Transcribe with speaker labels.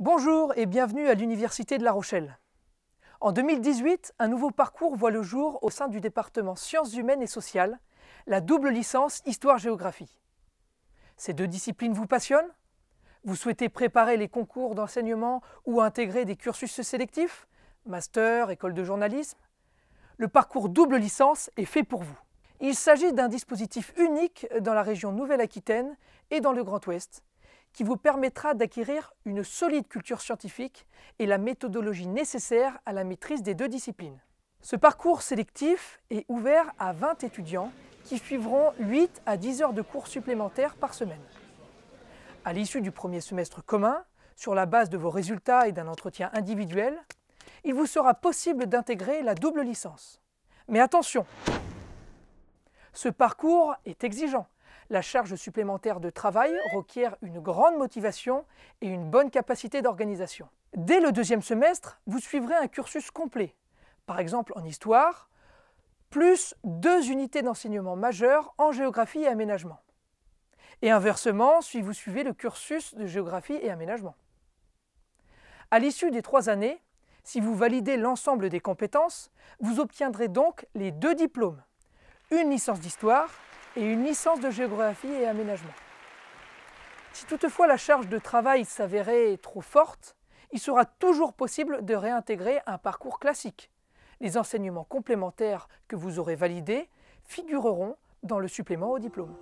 Speaker 1: Bonjour et bienvenue à l'Université de La Rochelle. En 2018, un nouveau parcours voit le jour au sein du département Sciences humaines et sociales, la double licence Histoire-Géographie. Ces deux disciplines vous passionnent Vous souhaitez préparer les concours d'enseignement ou intégrer des cursus sélectifs Master, école de journalisme Le parcours double licence est fait pour vous. Il s'agit d'un dispositif unique dans la région Nouvelle-Aquitaine et dans le Grand Ouest, qui vous permettra d'acquérir une solide culture scientifique et la méthodologie nécessaire à la maîtrise des deux disciplines. Ce parcours sélectif est ouvert à 20 étudiants qui suivront 8 à 10 heures de cours supplémentaires par semaine. À l'issue du premier semestre commun, sur la base de vos résultats et d'un entretien individuel, il vous sera possible d'intégrer la double licence. Mais attention, ce parcours est exigeant la charge supplémentaire de travail requiert une grande motivation et une bonne capacité d'organisation. Dès le deuxième semestre, vous suivrez un cursus complet. Par exemple en histoire, plus deux unités d'enseignement majeures en géographie et aménagement. Et inversement, si vous suivez le cursus de géographie et aménagement. À l'issue des trois années, si vous validez l'ensemble des compétences, vous obtiendrez donc les deux diplômes, une licence d'histoire et une licence de géographie et aménagement. Si toutefois la charge de travail s'avérait trop forte, il sera toujours possible de réintégrer un parcours classique. Les enseignements complémentaires que vous aurez validés figureront dans le supplément au diplôme.